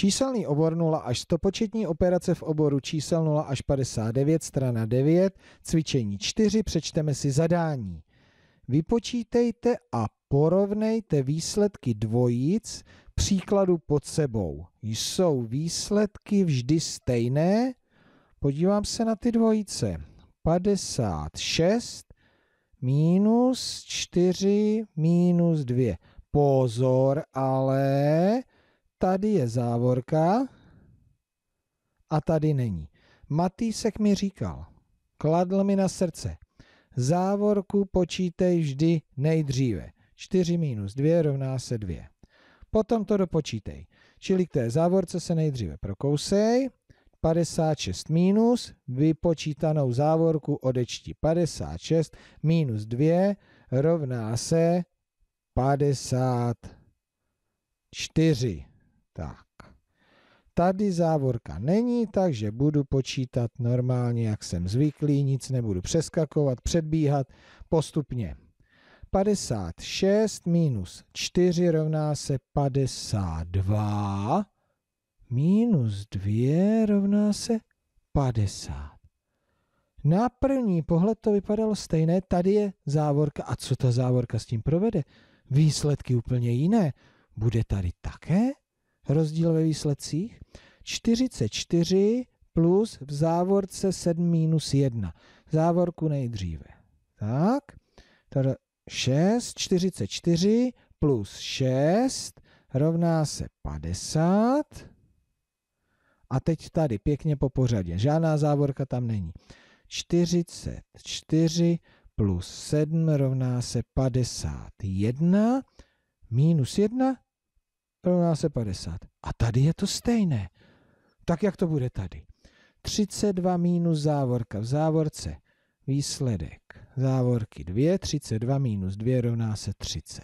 Číselný obor 0 až 100 početní operace v oboru čísel 0 až 59, strana 9, cvičení 4, přečteme si zadání. Vypočítejte a porovnejte výsledky dvojic příkladu pod sebou. Jsou výsledky vždy stejné? Podívám se na ty dvojice. 56 minus 4 minus 2. Pozor ale, tady je závorka a tady není. Matýsek mi říkal, kladl mi na srdce, závorku počítej vždy nejdříve. 4 minus 2 rovná se 2. Potom to dopočítej. Čili k té závorce se nejdříve prokousej, 56 minus, vypočítanou závorku odečti 56 minus 2 rovná se 54. Tak. Tady závorka není, takže budu počítat normálně, jak jsem zvyklý, nic nebudu přeskakovat, předbíhat postupně. 56 minus 4 rovná se 52, minus 2 rovná se 50. Na první pohled to vypadalo stejné, tady je závorka. A co ta závorka s tím provede? Výsledky úplně jiné. Bude tady také rozdíl ve výsledcích? 44 plus v závorce 7 minus 1. Závorku nejdříve. Tak, tady 6, 44 plus 6 rovná se 50. A teď tady pěkně po pořadě. Žádná závorka tam není. 44 plus 7 rovná se 51. Minus 1 Rovná se 50. A tady je to stejné. Tak jak to bude tady? 32 minus závorka. V závorce výsledek závorky 2, 32 minus 2 rovná se 30.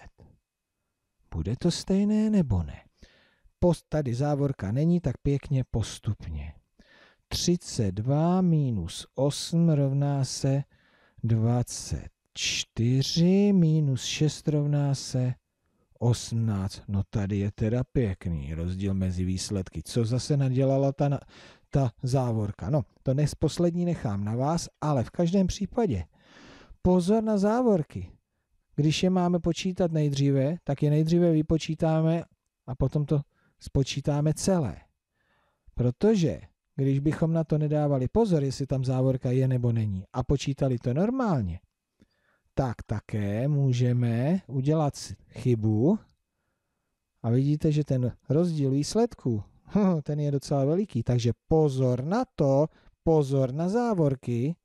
Bude to stejné nebo ne? Post, tady závorka není, tak pěkně postupně. 32 minus 8 rovná se 24, minus 6 rovná se 18. No tady je teda pěkný rozdíl mezi výsledky. Co zase nadělala ta, ta závorka? No, to dnes poslední nechám na vás, ale v každém případě pozor na závorky. Když je máme počítat nejdříve, tak je nejdříve vypočítáme a potom to spočítáme celé. Protože když bychom na to nedávali pozor, jestli tam závorka je nebo není, a počítali to normálně, tak také můžeme udělat chybu a vidíte, že ten rozdíl výsledku, ten je docela veliký, takže pozor na to, pozor na závorky,